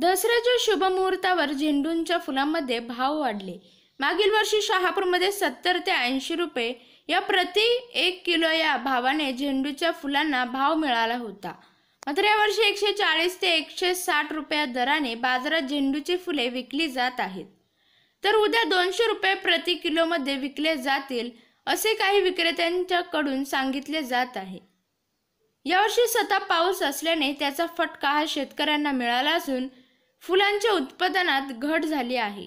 दसऱ्याच्या शुभमुहूर्तावर झेंडूंच्या फुलांमध्ये भाव वाढले मागील वर्षी शहापूरमध्ये सत्तर ते ऐंशी रुपये या प्रति एक किलो या भावाने झेंडूच्या फुलांना भाव मिळाला होता मात्र यावर्षी एकशे चाळीस ते एकशे साठ रुपया दराने बाजारात झेंडूची फुले विकली जात आहेत तर उद्या दोनशे रुपये प्रति किलोमध्ये विकले जातील असे काही विक्रेत्यांच्याकडून सांगितले जात आहे यावर्षी सतत पाऊस असल्याने त्याचा फटका हा शेतकऱ्यांना मिळाला असून फुलांच्या उत्पादनात घट झाली आहे